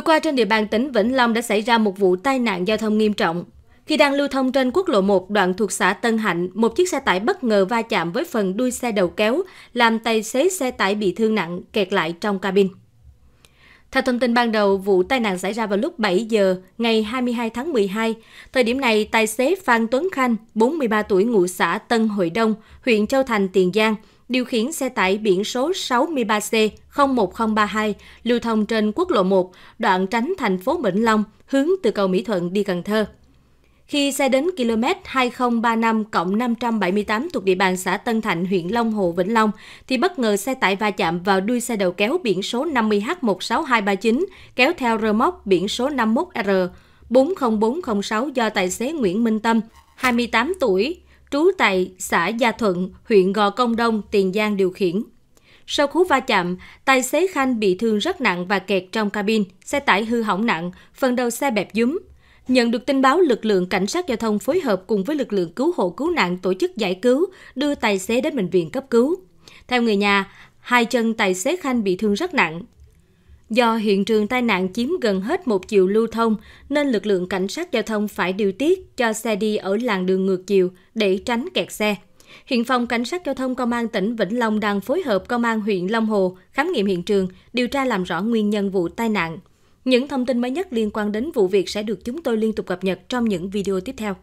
Vừa qua trên địa bàn tỉnh Vĩnh Long đã xảy ra một vụ tai nạn giao thông nghiêm trọng. Khi đang lưu thông trên quốc lộ 1 đoạn thuộc xã Tân Hạnh, một chiếc xe tải bất ngờ va chạm với phần đuôi xe đầu kéo, làm tài xế xe tải bị thương nặng, kẹt lại trong cabin. Theo thông tin ban đầu, vụ tai nạn xảy ra vào lúc 7 giờ ngày 22 tháng 12. Thời điểm này, tài xế Phan Tuấn Khanh, 43 tuổi ngụ xã Tân Hội Đông, huyện Châu Thành, Tiền Giang, điều khiển xe tải biển số 63C01032 lưu thông trên quốc lộ 1, đoạn tránh thành phố Vĩnh Long, hướng từ cầu Mỹ Thuận đi Cần Thơ. Khi xe đến km 2035 578 thuộc địa bàn xã Tân Thạnh, huyện Long Hồ, Vĩnh Long, thì bất ngờ xe tải va chạm vào đuôi xe đầu kéo biển số 50H16239, kéo theo rơ móc biển số 51R40406 do tài xế Nguyễn Minh Tâm, 28 tuổi, trú tại xã Gia Thuận, huyện Gò Công Đông, Tiền Giang điều khiển. Sau cú va chạm, tài xế Khanh bị thương rất nặng và kẹt trong cabin, xe tải hư hỏng nặng, phần đầu xe bẹp dúm. Nhận được tin báo, lực lượng cảnh sát giao thông phối hợp cùng với lực lượng cứu hộ cứu nạn tổ chức giải cứu, đưa tài xế đến bệnh viện cấp cứu. Theo người nhà, hai chân tài xế Khanh bị thương rất nặng, Do hiện trường tai nạn chiếm gần hết một chiều lưu thông, nên lực lượng cảnh sát giao thông phải điều tiết cho xe đi ở làn đường ngược chiều để tránh kẹt xe. Hiện phòng Cảnh sát Giao thông Công an tỉnh Vĩnh Long đang phối hợp Công an huyện Long Hồ khám nghiệm hiện trường, điều tra làm rõ nguyên nhân vụ tai nạn. Những thông tin mới nhất liên quan đến vụ việc sẽ được chúng tôi liên tục cập nhật trong những video tiếp theo.